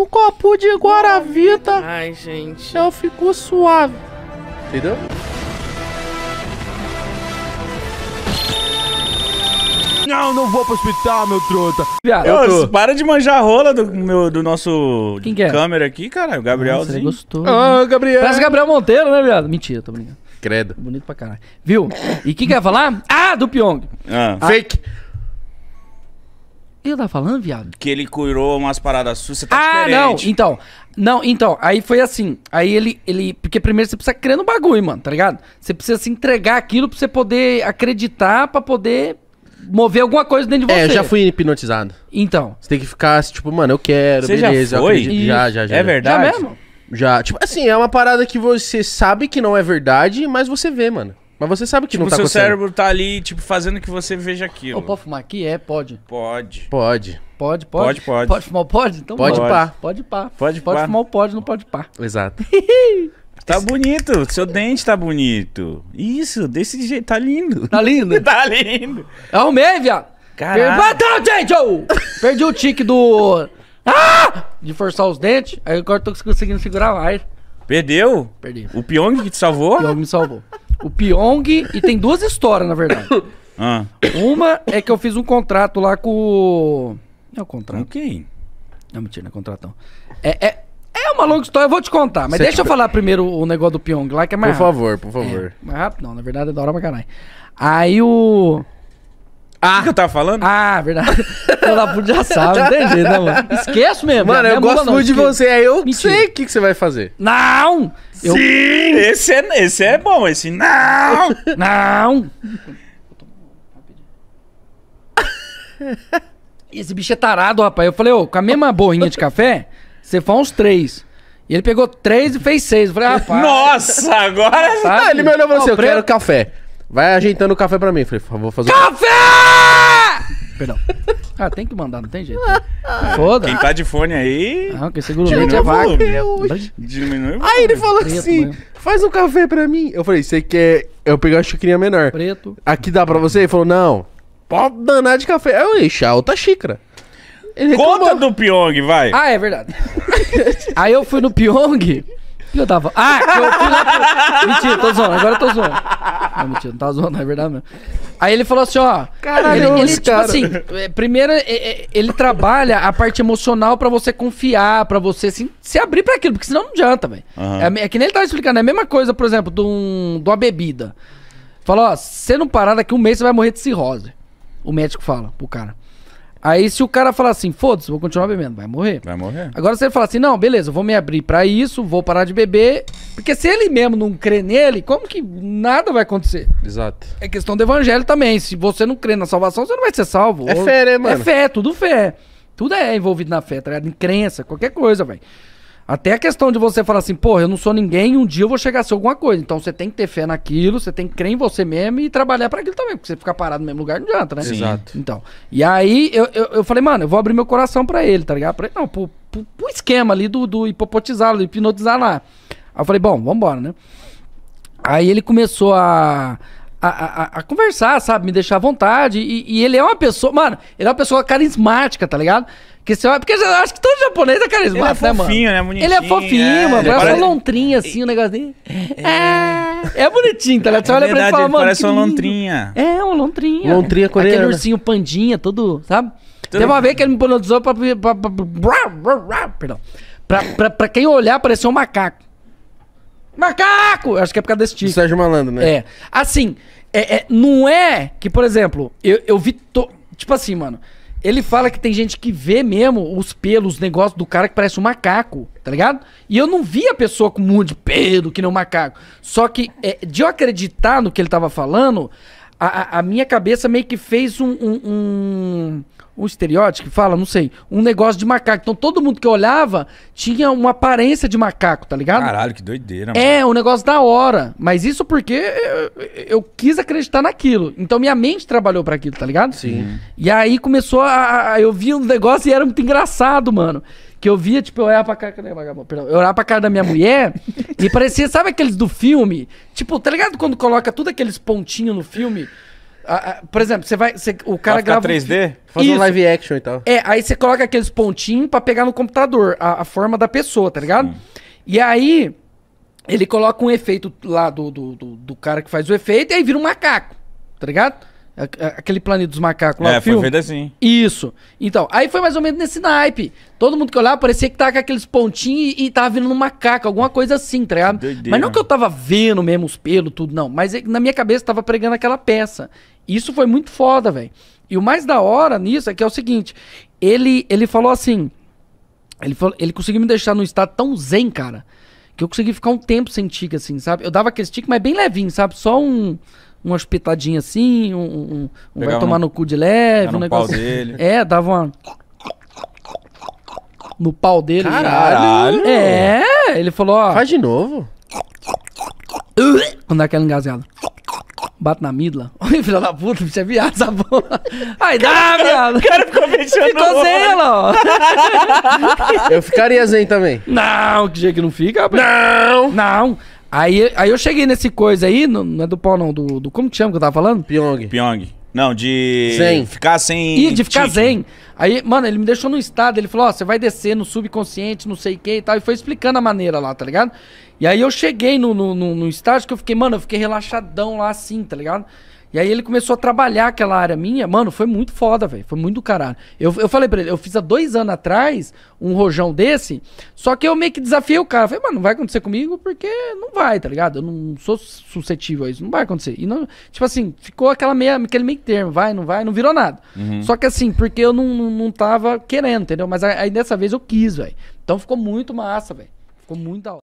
No copo de Guaravita. Ai, gente. Eu fico suave. Entendeu? Não, não vou pro hospital, meu trota. Ô, para de manjar a rola do, meu, do nosso Quem que é? câmera aqui, cara. O Gabrielzinho. Você é gostou. Ah, Gabriel. Parece Gabriel Monteiro, né, viado? Mentira, tô brincando. Credo. Bonito pra caralho. Viu? E o que falar? Ah, do Pyong. Ah. ah. Fake. Ele tá falando, viado? Que ele curou umas paradas suas, você tá ah, diferente. não, então. Não, então, aí foi assim. Aí ele, ele. Porque primeiro você precisa crer no bagulho, mano, tá ligado? Você precisa se entregar aquilo pra você poder acreditar, pra poder mover alguma coisa dentro de você. É, eu já fui hipnotizado. Então. Você tem que ficar tipo, mano, eu quero, você beleza, já foi? eu acredito. Já, já, já. É verdade? Já mesmo? Já. Tipo, assim, é uma parada que você sabe que não é verdade, mas você vê, mano. Mas você sabe que tipo, não tá seu cérebro tá ali, tipo, fazendo que você veja aquilo. Oh, pode fumar aqui? É, pode. Pode. Pode. Pode, pode. Pode, pode. Pode fumar o pode? Então pode. Pode pá. Pode pá. Pode, pode pá. fumar o pode, não pode pá. Exato. tá bonito, seu dente tá bonito. Isso, desse jeito, tá lindo. Tá lindo? tá lindo. Arrumei, viado. Caralho. Perdi o tique do... Ah! De forçar os dentes, aí agora eu tô conseguindo segurar mais. Perdeu? Perdi. O Pyong que te salvou? O Pyong me salvou. o Pyong. E tem duas histórias, na verdade. Ah. Uma é que eu fiz um contrato lá com. Não é o contrato. Com quem? Não, mentira, não é contratão. É, é, é uma longa história, eu vou te contar. Mas deixa te... eu falar primeiro o negócio do Pyong lá, que é mais Por rápido. favor, por favor. É, mais rápido não, na verdade é da hora pra caralho. Aí o. Ah. O que eu tava falando? Ah, verdade. Filho puta já sabe, não tem jeito, né, mano? Esqueço mesmo. Mano, eu gosto muito de você, aí é eu Mentira. sei o que, que você vai fazer. Não! Eu... Sim! Esse é, esse é bom, esse não! não! Esse bicho é tarado, rapaz. Eu falei, ô, com a mesma boinha de café, você faz uns três. E ele pegou três e fez seis. Eu falei, rapaz. Nossa, agora. Sabe? Ele me olhou e falou assim: eu quero café. Vai ajeitando o café pra mim. Falei, vou fazer. Café! Perdão. Ah, tem que mandar, não tem jeito. Foda. Quem tá de fone aí. Não, ah, que segura o leite vaca. Diminui o Aí ele falou Preto assim: mesmo. Né? faz um café pra mim. Eu falei, você quer. Eu peguei uma xicrinha menor. Preto. Aqui dá pra você? Ele falou: não. Pode danar de café. Aí eu enchi a outra xícara. Ele Conta do Pyong, vai. Ah, é verdade. aí eu fui no Pyong. eu tava. Ah, eu fui lá pro. Mentira, tô zoando, agora eu tô zoando. Não, mentira, não zoando, é verdade mesmo. Aí ele falou assim, ó. Caralho, ele, ele tipo assim, é, primeiro, é, é, ele trabalha a parte emocional pra você confiar, pra você assim, se abrir pra aquilo, porque senão não adianta, velho. Uhum. É, é, que nem ele tava explicando, é a mesma coisa, por exemplo, de, um, de uma bebida. falou ó, se não parar daqui um mês você vai morrer de cirrose. O médico fala pro cara. Aí se o cara falar assim, foda-se, vou continuar bebendo, vai morrer. Vai morrer. Agora se ele falar assim, não, beleza, eu vou me abrir para isso, vou parar de beber porque se ele mesmo não crê nele, como que nada vai acontecer? Exato. É questão do evangelho também. Se você não crê na salvação, você não vai ser salvo. É fé, né, mano? É fé, tudo fé. Tudo é envolvido na fé, tá ligado? Em crença, qualquer coisa, velho. Até a questão de você falar assim, porra, eu não sou ninguém, um dia eu vou chegar a ser alguma coisa. Então você tem que ter fé naquilo, você tem que crer em você mesmo e trabalhar para aquilo também, porque você ficar parado no mesmo lugar não adianta, né? Sim. Exato. Então, e aí eu, eu, eu, falei, mano, eu vou abrir meu coração para ele, tá ligado? Pra ele, não, pro, pro, pro esquema ali do, do hipopotizar, do hipnotizar lá. Aí eu falei, bom, vambora, né? Aí ele começou a, a, a, a, conversar, sabe? Me deixar à vontade. E, e, ele é uma pessoa, mano, ele é uma pessoa carismática, tá ligado? Que você, porque eu acho que todo japonês é carismático, né, mano? Ele é fofinho, né? Bonitinho, ele é fofinho, é, mano. Parece uma lontrinha, assim, o um negocinho. É... é bonitinho, tá ligado? Você é olha verdade, pra ele e fala, mano. Parece uma lontrinha. É, uma lontrinha. Lontrinha coreana. Aquele ursinho pandinha, todo, sabe? Tudo. Teve uma vez que ele me hipnotizou pra, pra, pra, pra, pra, pra, pra, pra quem olhar, parecia um macaco. Macaco! Acho que é por causa desse tipo. Sérgio Malandro, né? É. Assim, é, é, não é que, por exemplo, eu, eu vi. To... Tipo assim, mano. Ele fala que tem gente que vê mesmo os pelos, os negócios do cara que parece um macaco, tá ligado? E eu não vi a pessoa com um monte de pelo que nem um macaco. Só que é, de eu acreditar no que ele tava falando, a, a minha cabeça meio que fez um, um, um um estereótipo que fala, não sei, um negócio de macaco. Então todo mundo que olhava tinha uma aparência de macaco, tá ligado? Caralho, que doideira, é, mano. É, um negócio da hora. Mas isso porque eu, eu quis acreditar naquilo. Então minha mente trabalhou para aquilo, tá ligado? Sim. Uhum. E aí começou a, a. Eu via um negócio e era muito engraçado, mano. Que eu via, tipo, eu olhava pra cara. Perdão. Eu olhava pra cara da minha mulher e parecia, sabe aqueles do filme? Tipo, tá ligado quando coloca tudo aqueles pontinhos no filme? Ah, ah, por exemplo, você vai. Você, o cara grava. 3D? Fazer um live action e tal. É, aí você coloca aqueles pontinhos pra pegar no computador a, a forma da pessoa, tá ligado? Sim. E aí, ele coloca um efeito lá do, do, do, do, cara que faz o efeito e aí vira um macaco, tá ligado? Aquele planeta dos macacos lá. É, foi feito assim. Isso. Então, aí foi mais ou menos nesse naipe. Todo mundo que olhava parecia que tava com aqueles pontinhos e, e tava vindo um macaco, alguma coisa assim, tá ligado? Doideira. Mas não né? que eu tava vendo mesmo os pelos, tudo, não. Mas eh, na minha cabeça tava pregando aquela peça. Isso foi muito foda, velho. E o mais da hora nisso é que é o seguinte: ele, ele falou assim. Ele, falou, ele conseguiu me deixar num estado tão zen, cara, que eu consegui ficar um tempo sem tique, assim, sabe? Eu dava aquele tique, mas bem levinho, sabe? Só um umas espetadinha assim, um, um vai tomar no, no cu de leve, um negócio. Dele. É, dava uma. No pau dele. Caralho! É, ele falou, ó. Faz de novo. Quando dá aquela engasgada. Bate na midla. Olha, filha da puta, você é viado essa porra. Aí dá, viado. O cara ficou mexendo. Ficou sem ó. Eu ficaria zen também. Não, que jeito que não fica, rapaz. Não! Não! Aí, aí eu cheguei nesse coisa aí, não, não é do pau não, do, do. Como te chama que eu tava falando? Pyong. Pyong. Não, de. Zen. Ficar sem. E de ficar tique. zen. Aí, mano, ele me deixou no estado, ele falou: ó, oh, você vai descer no subconsciente, não sei o que e tal. E foi explicando a maneira lá, tá ligado? E aí eu cheguei no, no, no, no estágio que eu fiquei, mano, eu fiquei relaxadão lá assim, tá ligado? E aí ele começou a trabalhar aquela área minha. Mano, foi muito foda, velho. Foi muito caralho. Eu, eu falei pra ele, eu fiz há dois anos atrás um rojão desse, só que eu meio que desafiei o cara. falei, mano, não vai acontecer comigo porque não vai, tá ligado? Eu não sou suscetível a isso, não vai acontecer. E não, tipo assim, ficou aquela meia, aquele meio termo, vai, não vai, não virou nada. Uhum. Só que assim, porque eu não, não, não tava querendo, entendeu? Mas aí dessa vez eu quis, velho. Então ficou muito massa, velho. Ficou muito da hora.